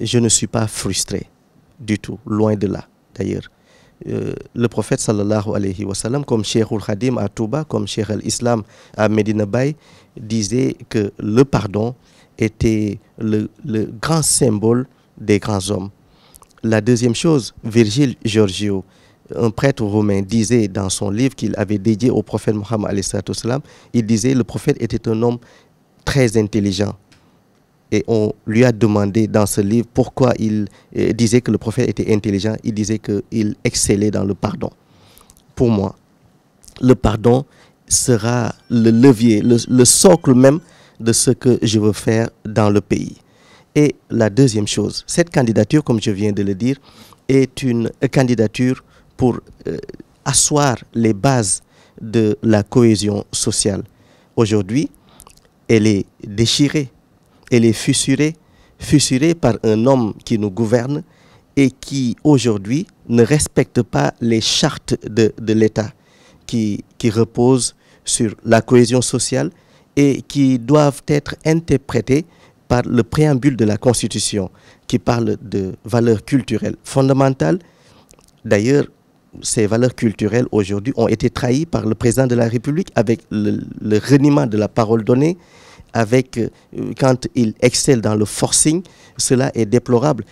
je ne suis pas frustré du tout, loin de là d'ailleurs. Euh, le prophète sallallahu alayhi wa comme Cheikh Khadim à Touba, comme Cheikh al-Islam à Medina Bay, disait que le pardon était le, grand symbole des grands hommes. La deuxième chose, Virgile Giorgio, un prêtre romain, disait dans son livre qu'il avait dédié au prophète Mohammed, il disait le prophète était un homme très intelligent, et on lui a demandé dans ce livre pourquoi il euh, disait que le prophète était intelligent, il disait qu'il excellait dans le pardon. Pour moi, le pardon sera le levier, le, socle même de ce que je veux faire dans le pays. Et la deuxième chose, cette candidature, comme je viens de le dire, est une candidature pour euh, asseoir les bases de la cohésion sociale. Aujourd'hui, elle est déchirée elle est fissurée, par un homme qui nous gouverne et qui aujourd'hui ne respecte pas les chartes de, l'État qui, reposent sur la cohésion sociale et qui doivent être interprétées par le préambule de la Constitution qui parle de valeurs culturelles fondamentales. D'ailleurs, ces valeurs culturelles aujourd'hui ont été trahies par le président de la République avec le, le reniement de la parole donnée, avec, euh, quand il excelle dans le forcing, cela est déplorable.